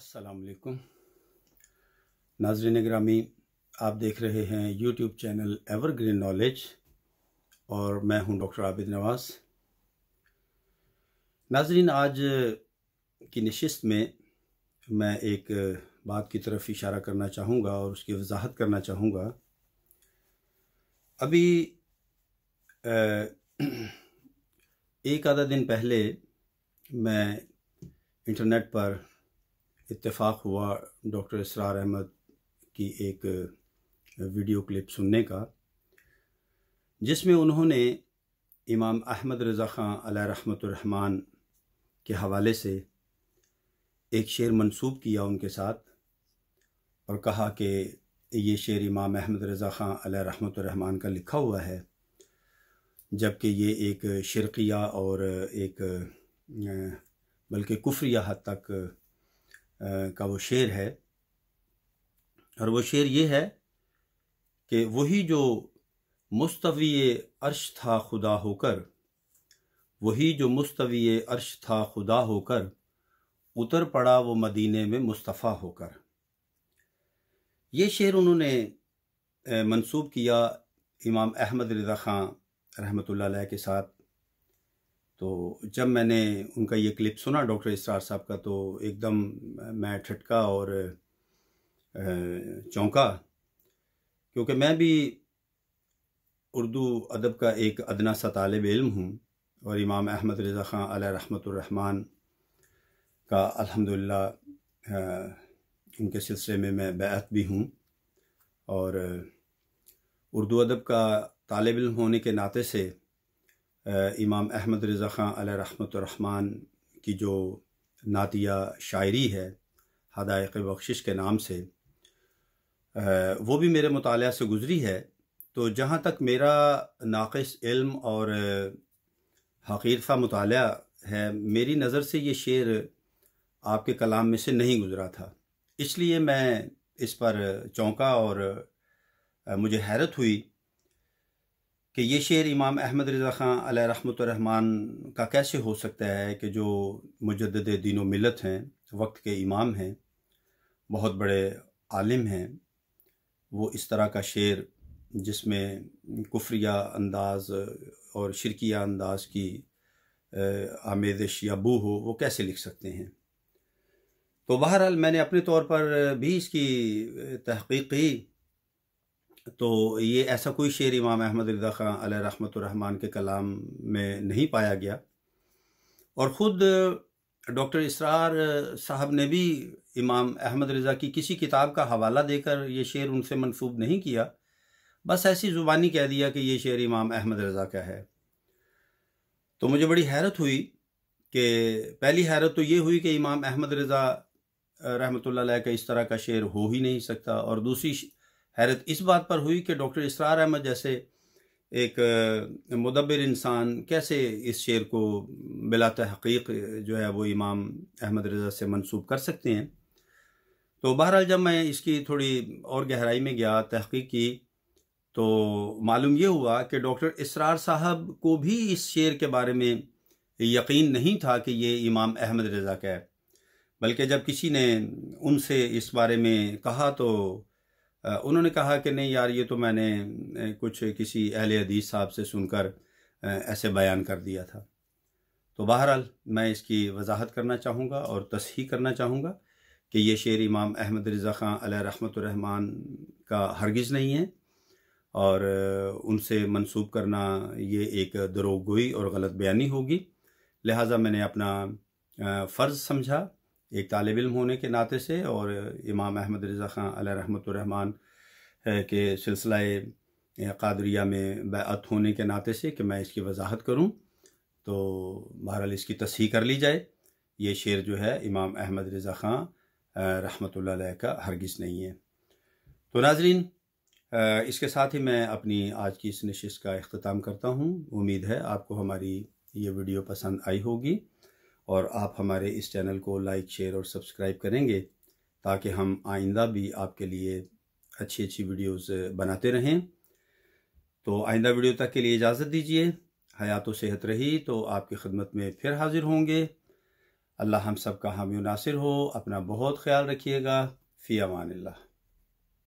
असलकुम नाजरन ग्रामी आप देख रहे हैं यूट्यूब चैनल ग्रीन नॉलेज और मैं हूं डॉक्टर आबिद नवाज नाजरीन आज की नशस्त में मैं एक बात की तरफ इशारा करना चाहूँगा और उसकी वजाहत करना चाहूँगा अभी एक आधा दिन पहले मैं इंटरनेट पर इतफ़ाक़ हुआ डॉक्टर इसरार अहमद की एक वीडियो क्लिप सुनने का जिसमें उन्होंने इमाम अहमद रज़ा ख़ान रहमतरहमान के हवाले से एक शेर मंसूब किया उनके साथ और कहा कि ये शेर इमाम अहमद रज़ा ख़ान रहमतरहमान का लिखा हुआ है जबकि ये एक शर्क़िया और एक बल्कि कुफ्रिया हद तक का वो शेर है और वो शेर ये है कि वही जो मुस्तवी अर्श था खुदा होकर वही जो मुस्तवी अर्श था खुदा होकर उतर पड़ा वो मदीने में मुस्तफ़ा होकर ये शेर उन्होंने मंसूब किया इमाम अहमद रज़ा ख़ान रहमत के साथ तो जब मैंने उनका ये क्लिप सुना डॉक्टर इसरार साहब का तो एकदम मैं ठटका और चौंका क्योंकि मैं भी उर्दू अदब का एक अदना सा तालब इल्म हूँ और इमाम अहमद रज़ा ख़ान रहमतुर्रहमान का अल्हम्दुलिल्लाह उनके सिलसिले में मैं बैत भी हूँ और उर्दू अदब का तालब इल्म होने के नाते से इमाम अहमद रज़ा ख़ान रहमान की जो नातिया शायरी है हदायक बख्शिश के नाम से वो भी मेरे मुताल से गुज़री है तो जहाँ तक मेरा नाक़स इल्म और हकीरफा मुताल है मेरी नज़र से ये शेर आपके कलाम में से नहीं गुज़रा था इसलिए मैं इस पर चौंका और मुझे हैरत हुई कि ये शेर इमाम अहमद रज़ा ख़ान रहमान का कैसे हो सकता है कि जो मुजद दिन व मिलत हैं वक्त के इमाम हैं बहुत बड़े आलिम हैं वो इस तरह का शेर जिसमें कुफ्रिया अंदाज और शिरकिया अंदाज की आमेजश या बू हो वो कैसे लिख सकते हैं तो बहरहाल मैंने अपने तौर पर भी इसकी तहक़ीक़ की तो ये ऐसा कोई शेर इमाम अहमद रजा ख़ान रहमान के कलाम में नहीं पाया गया और ख़ुद डॉक्टर इसरार साहब ने भी इमाम अहमद रज़ा की किसी किताब का हवाला देकर यह शेर उनसे मंसूब नहीं किया बस ऐसी ज़ुबानी कह दिया कि ये शेर इमाम अहमद रज़ा का है तो मुझे बड़ी हैरत हुई कि पहली हैरत तो ये हुई कि इमाम अहमद रज़ा रहमत ला का इस तरह का शेर हो ही नहीं सकता और दूसरी हैरत इस बात पर हुई कि डॉक्टर इसरार अहमद जैसे एक मदबर इंसान कैसे इस शेर को बिला तहकीक जो है वो इमाम अहमद रज़ा से मनसूब कर सकते हैं तो बहरहाल जब मैं इसकी थोड़ी और गहराई में गया तहकीक की तो मालूम ये हुआ कि डॉक्टर इसरार साहब को भी इस शेर के बारे में यकीन नहीं था कि ये इमाम अहमद रज़ा का है बल्कि जब किसी ने उनसे इस बारे में कहा तो उन्होंने कहा कि नहीं यार ये तो मैंने कुछ किसी अहल हदीस साहब से सुनकर ऐसे बयान कर दिया था तो बहरहाल मैं इसकी वजाहत करना चाहूँगा और तस्ही करना चाहूँगा कि ये शेर इमाम अहमद रज़ा ख़ान रहमान का हरगिज़ नहीं है और उनसे मनसूब करना ये एक दरोगोई और गलत बयानी होगी लिहाजा मैंने अपना फ़र्ज़ समझा एक तालब इम होने के नाते से और इमाम अहमद रज़ा ख़ान रहमतरहमान के सिलसिला कादरिया में बैत होने के नाते से कि मैं इसकी वजाहत करूँ तो बहरहाल इसकी तस्ह कर ली जाए ये शेर जो है इमाम अहमद रज़ा ख़ान रहमत का हरगज़ नहीं है तो नाजरीन इसके साथ ही मैं अपनी आज की इस नशस्त का अख्ताम करता हूँ उम्मीद है आपको हमारी ये वीडियो पसंद आई होगी और आप हमारे इस चैनल को लाइक शेयर और सब्सक्राइब करेंगे ताकि हम आइंदा भी आपके लिए अच्छी अच्छी वीडियोस बनाते रहें तो आइंदा वीडियो तक के लिए इजाज़त दीजिए हयात व सेहत रही तो आपकी खिदमत में फिर हाजिर होंगे अल्लाह हम सब का हामी नासिर हो अपना बहुत ख्याल रखिएगा फ़ी अमान